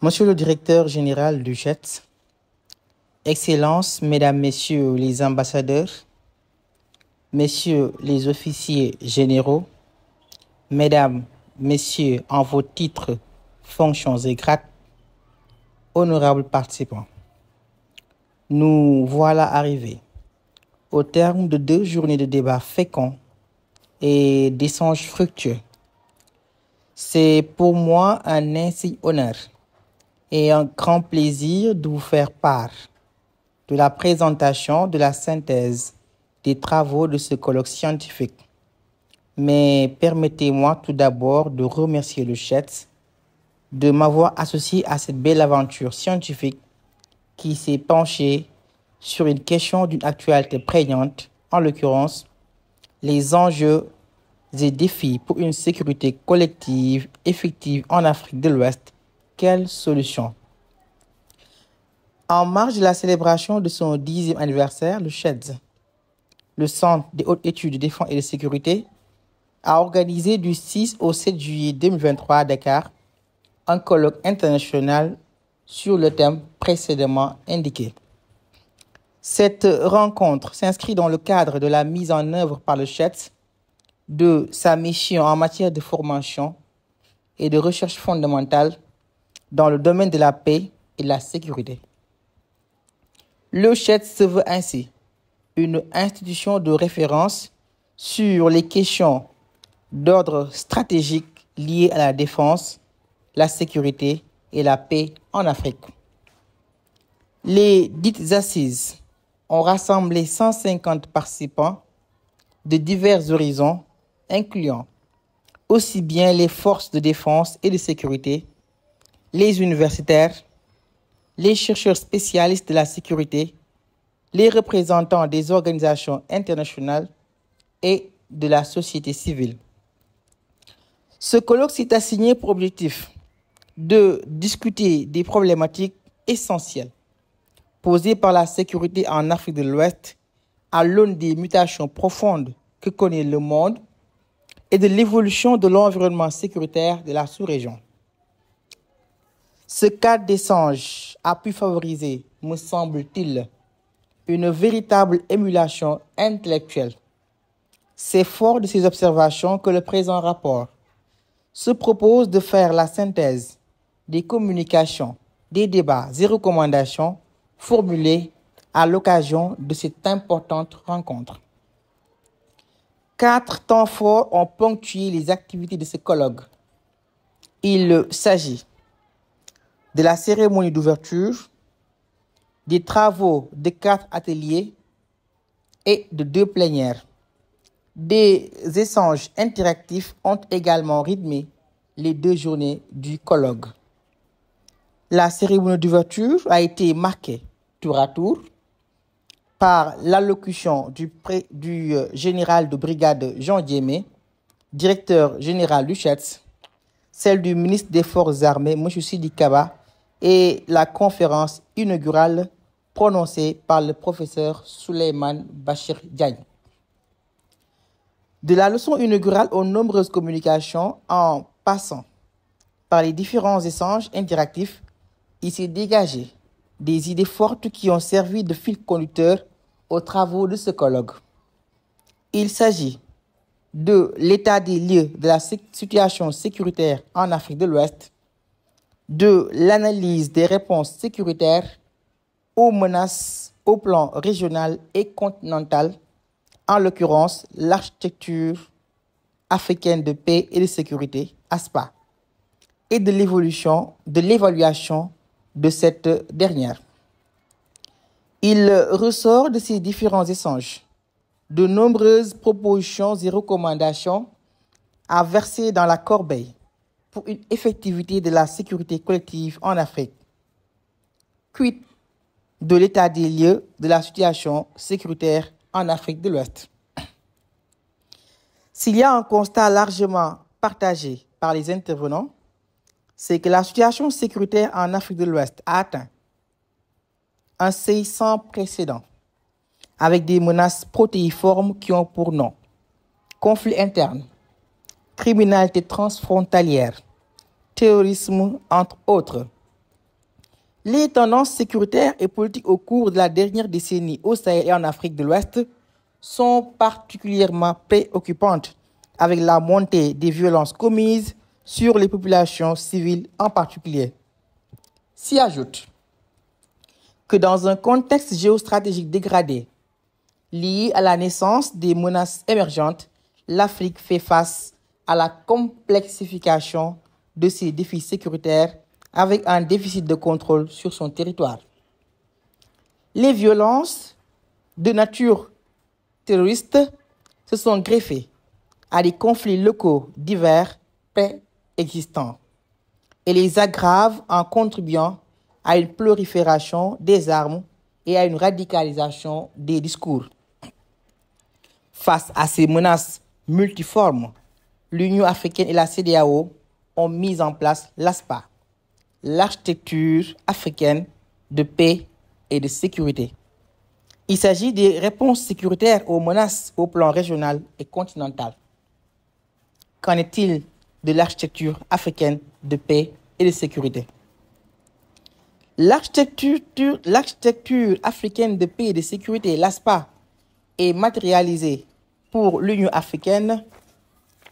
Monsieur le directeur général du JETS, Excellences, Mesdames, Messieurs les ambassadeurs, Messieurs les officiers généraux, Mesdames, Messieurs en vos titres, fonctions et grades, honorables participants, nous voilà arrivés au terme de deux journées de débats féconds et d'échanges fructueux. C'est pour moi un ainsi honneur et un grand plaisir de vous faire part de la présentation de la synthèse des travaux de ce colloque scientifique. Mais permettez-moi tout d'abord de remercier le CHETS de m'avoir associé à cette belle aventure scientifique qui s'est penchée sur une question d'une actualité prégnante, en l'occurrence les enjeux et défis pour une sécurité collective effective en Afrique de l'Ouest quelle solution En marge de la célébration de son dixième anniversaire, le CHEDS, le Centre des hautes études de défense et de sécurité, a organisé du 6 au 7 juillet 2023 à Dakar un colloque international sur le thème précédemment indiqué. Cette rencontre s'inscrit dans le cadre de la mise en œuvre par le CHEDS de sa mission en matière de formation et de recherche fondamentale dans le domaine de la paix et de la sécurité. Le CHET se veut ainsi une institution de référence sur les questions d'ordre stratégique liées à la défense, la sécurité et la paix en Afrique. Les dites assises ont rassemblé 150 participants de divers horizons, incluant aussi bien les forces de défense et de sécurité les universitaires, les chercheurs spécialistes de la sécurité, les représentants des organisations internationales et de la société civile. Ce colloque s'est assigné pour objectif de discuter des problématiques essentielles posées par la sécurité en Afrique de l'Ouest à l'aune des mutations profondes que connaît le monde et de l'évolution de l'environnement sécuritaire de la sous-région. Ce des d'échange a pu favoriser, me semble-t-il, une véritable émulation intellectuelle. C'est fort de ces observations que le présent rapport se propose de faire la synthèse des communications, des débats et recommandations formulées à l'occasion de cette importante rencontre. Quatre temps forts ont ponctué les activités de ce colloque. Il s'agit de la cérémonie d'ouverture, des travaux de quatre ateliers et de deux plénières. Des échanges interactifs ont également rythmé les deux journées du colloque. La cérémonie d'ouverture a été marquée tour à tour par l'allocution du, euh, général de brigade Jean Diémé, directeur général du celle du ministre des Forces armées, Sidi Kaba, et la conférence inaugurale prononcée par le professeur Suleiman Bachir Diagne. De la leçon inaugurale aux nombreuses communications en passant par les différents échanges interactifs, il s'est dégagé des idées fortes qui ont servi de fil conducteur aux travaux de ce colloque. Il s'agit de l'état des lieux de la situation sécuritaire en Afrique de l'Ouest, de l'analyse des réponses sécuritaires aux menaces au plan régional et continental, en l'occurrence l'architecture africaine de paix et de sécurité, ASPA, et de l'évolution, de l'évaluation de cette dernière. Il ressort de ces différents échanges de nombreuses propositions et recommandations à verser dans la corbeille pour une effectivité de la sécurité collective en Afrique. quitte de l'état des lieux de la situation sécuritaire en Afrique de l'Ouest S'il y a un constat largement partagé par les intervenants, c'est que la situation sécuritaire en Afrique de l'Ouest a atteint un seuil sans précédent avec des menaces protéiformes qui ont pour nom conflits internes, criminalité transfrontalière, terrorisme, entre autres. Les tendances sécuritaires et politiques au cours de la dernière décennie au Sahel et en Afrique de l'Ouest sont particulièrement préoccupantes avec la montée des violences commises sur les populations civiles en particulier. S'y ajoute que dans un contexte géostratégique dégradé, liée à la naissance des menaces émergentes, l'Afrique fait face à la complexification de ses défis sécuritaires avec un déficit de contrôle sur son territoire. Les violences de nature terroriste se sont greffées à des conflits locaux divers préexistants et les aggravent en contribuant à une prolifération des armes et à une radicalisation des discours. Face à ces menaces multiformes, l'Union africaine et la CDAO ont mis en place l'ASPA, l'architecture africaine de paix et de sécurité. Il s'agit des réponses sécuritaires aux menaces au plan régional et continental. Qu'en est-il de l'architecture africaine de paix et de sécurité L'architecture africaine de paix et de sécurité, l'ASPA, est matérialisé pour l'Union africaine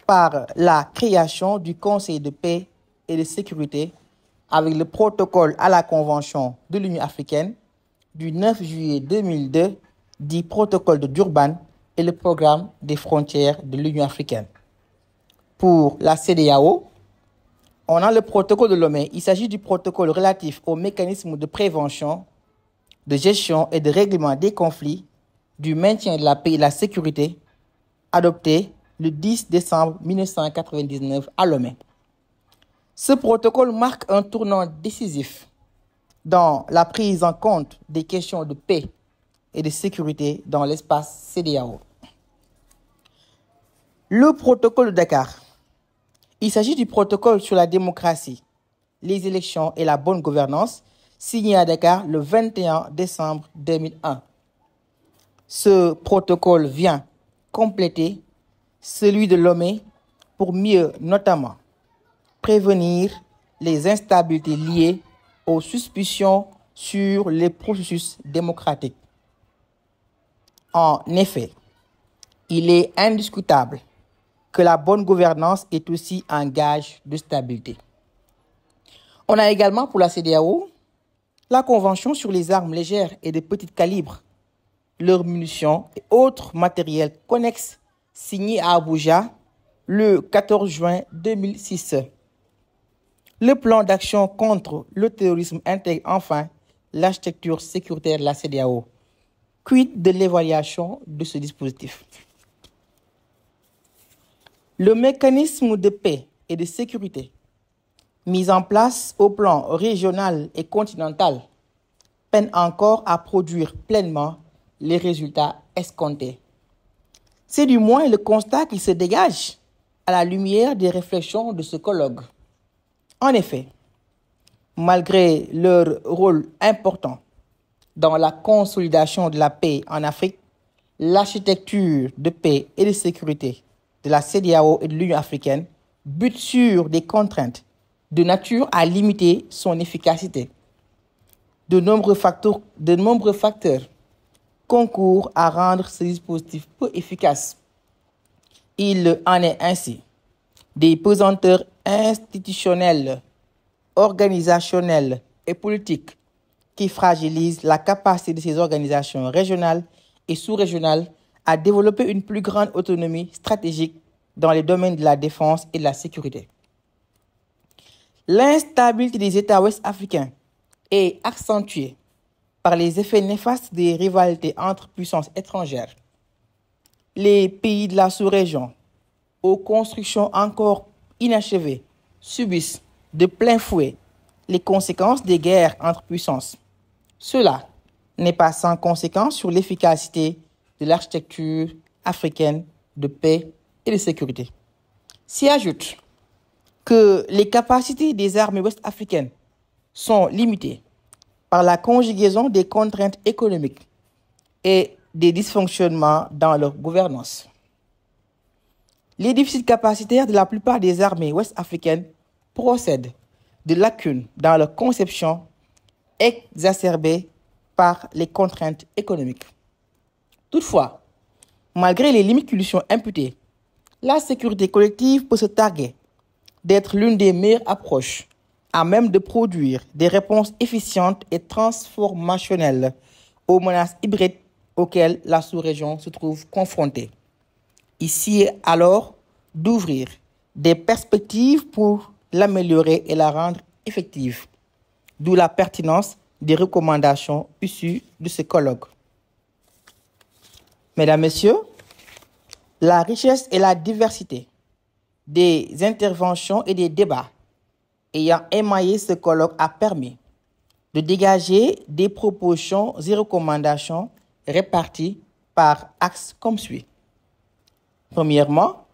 par la création du Conseil de paix et de sécurité avec le protocole à la Convention de l'Union africaine du 9 juillet 2002, dit protocole de Durban et le programme des frontières de l'Union africaine. Pour la CDAO, on a le protocole de Lomé. Il s'agit du protocole relatif aux mécanismes de prévention, de gestion et de règlement des conflits du maintien de la paix et de la sécurité, adopté le 10 décembre 1999 à Lomé. Ce protocole marque un tournant décisif dans la prise en compte des questions de paix et de sécurité dans l'espace CDAO. Le protocole de Dakar. Il s'agit du protocole sur la démocratie, les élections et la bonne gouvernance, signé à Dakar le 21 décembre 2001 ce protocole vient compléter celui de l'OME pour mieux notamment prévenir les instabilités liées aux suspicions sur les processus démocratiques. En effet, il est indiscutable que la bonne gouvernance est aussi un gage de stabilité. On a également pour la CDAO la Convention sur les armes légères et de petit calibre leurs munitions et autres matériels connexes signés à Abuja le 14 juin 2006. Le plan d'action contre le terrorisme intègre enfin l'architecture sécuritaire de la CDAO. Quid de l'évaluation de ce dispositif Le mécanisme de paix et de sécurité mis en place au plan régional et continental peine encore à produire pleinement les résultats escomptés. C'est du moins le constat qui se dégage à la lumière des réflexions de ce colloque. En effet, malgré leur rôle important dans la consolidation de la paix en Afrique, l'architecture de paix et de sécurité de la CDAO et de l'Union africaine bute sur des contraintes de nature à limiter son efficacité. De nombreux, facteurs, de nombreux facteurs Concours à rendre ces dispositifs peu efficaces. Il en est ainsi des pesanteurs institutionnels, organisationnels et politiques qui fragilisent la capacité de ces organisations régionales et sous-régionales à développer une plus grande autonomie stratégique dans les domaines de la défense et de la sécurité. L'instabilité des États ouest-africains est accentuée par les effets néfastes des rivalités entre puissances étrangères. Les pays de la sous-région, aux constructions encore inachevées, subissent de plein fouet les conséquences des guerres entre puissances. Cela n'est pas sans conséquence sur l'efficacité de l'architecture africaine de paix et de sécurité. S'y ajoute que les capacités des armées ouest-africaines sont limitées par la conjugaison des contraintes économiques et des dysfonctionnements dans leur gouvernance. Les déficits capacitaires de la plupart des armées ouest-africaines procèdent de lacunes dans leur conception exacerbées par les contraintes économiques. Toutefois, malgré les limitations imputées, la sécurité collective peut se targuer d'être l'une des meilleures approches à même de produire des réponses efficientes et transformationnelles aux menaces hybrides auxquelles la sous-région se trouve confrontée. Ici est alors d'ouvrir des perspectives pour l'améliorer et la rendre effective, d'où la pertinence des recommandations issues de ce colloque. Mesdames, Messieurs, la richesse et la diversité des interventions et des débats ayant émaillé ce colloque a permis de dégager des propositions et recommandations réparties par axes comme suit. Premièrement,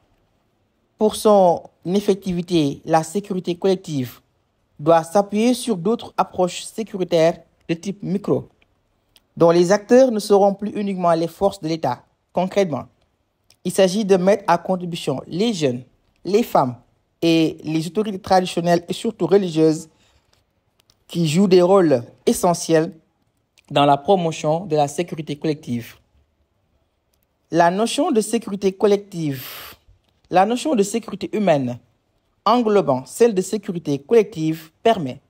pour son effectivité, la sécurité collective doit s'appuyer sur d'autres approches sécuritaires de type micro, dont les acteurs ne seront plus uniquement les forces de l'État. Concrètement, il s'agit de mettre à contribution les jeunes, les femmes, et les autorités traditionnelles et surtout religieuses qui jouent des rôles essentiels dans la promotion de la sécurité collective. La notion de sécurité collective, la notion de sécurité humaine englobant celle de sécurité collective permet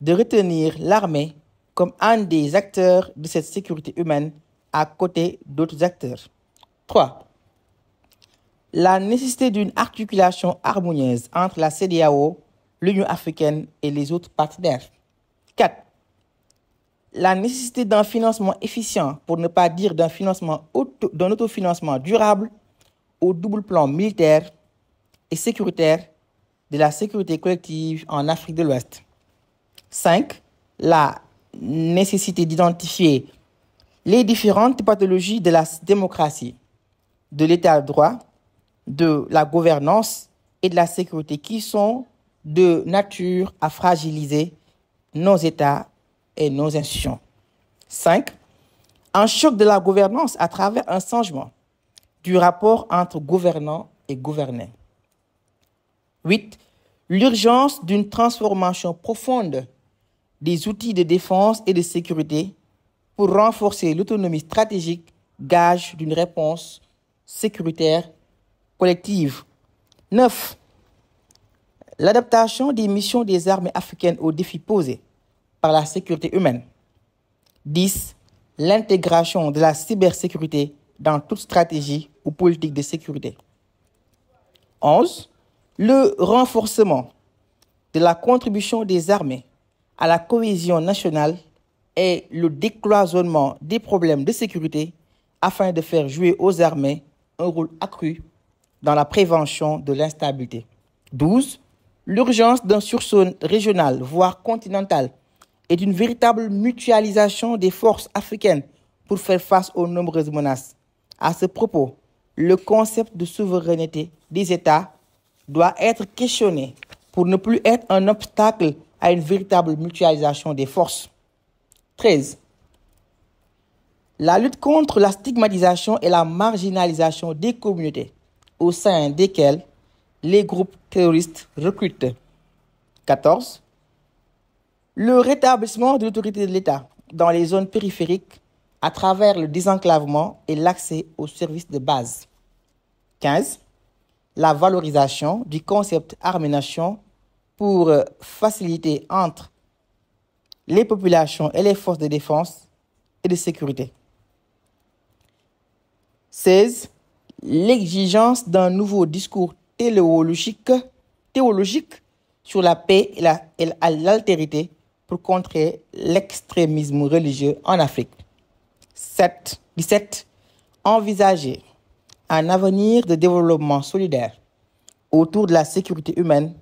de retenir l'armée comme un des acteurs de cette sécurité humaine à côté d'autres acteurs. 3 la nécessité d'une articulation harmonieuse entre la CDAO, l'Union africaine et les autres partenaires. 4. La nécessité d'un financement efficient, pour ne pas dire d'un financement d'un autofinancement durable au double plan militaire et sécuritaire de la sécurité collective en Afrique de l'Ouest. 5. La nécessité d'identifier les différentes pathologies de la démocratie, de l'état de droit de la gouvernance et de la sécurité qui sont de nature à fragiliser nos États et nos institutions. 5. Un choc de la gouvernance à travers un changement du rapport entre gouvernants et gouvernés. 8. L'urgence d'une transformation profonde des outils de défense et de sécurité pour renforcer l'autonomie stratégique, gage d'une réponse sécuritaire collective. 9. L'adaptation des missions des armées africaines aux défis posés par la sécurité humaine. 10. L'intégration de la cybersécurité dans toute stratégie ou politique de sécurité. 11. Le renforcement de la contribution des armées à la cohésion nationale et le décloisonnement des problèmes de sécurité afin de faire jouer aux armées un rôle accru dans la prévention de l'instabilité. 12. L'urgence d'un sursaut régional, voire continental, et d'une véritable mutualisation des forces africaines pour faire face aux nombreuses menaces. À ce propos, le concept de souveraineté des États doit être questionné pour ne plus être un obstacle à une véritable mutualisation des forces. 13. La lutte contre la stigmatisation et la marginalisation des communautés au sein desquels les groupes terroristes recrutent. 14. Le rétablissement de l'autorité de l'État dans les zones périphériques à travers le désenclavement et l'accès aux services de base. 15. La valorisation du concept arménation pour euh, faciliter entre les populations et les forces de défense et de sécurité. 16 l'exigence d'un nouveau discours théologique sur la paix et l'altérité pour contrer l'extrémisme religieux en Afrique. 7. 17. Envisager un avenir de développement solidaire autour de la sécurité humaine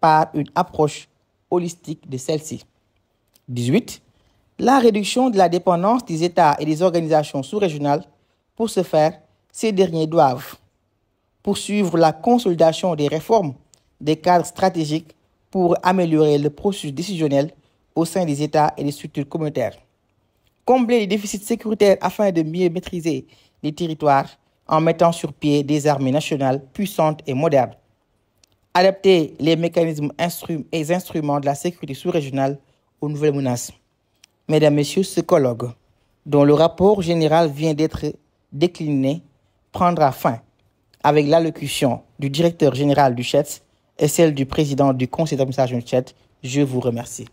par une approche holistique de celle-ci. 18. La réduction de la dépendance des États et des organisations sous-régionales pour se faire ces derniers doivent poursuivre la consolidation des réformes des cadres stratégiques pour améliorer le processus décisionnel au sein des États et des structures communautaires, combler les déficits sécuritaires afin de mieux maîtriser les territoires en mettant sur pied des armées nationales puissantes et modernes, adapter les mécanismes et instruments de la sécurité sous-régionale aux nouvelles menaces. Mesdames, Messieurs, ce dont le rapport général vient d'être décliné prendra fin avec l'allocution du directeur général du CHET et celle du président du conseil d'administration du CHET. Je vous remercie.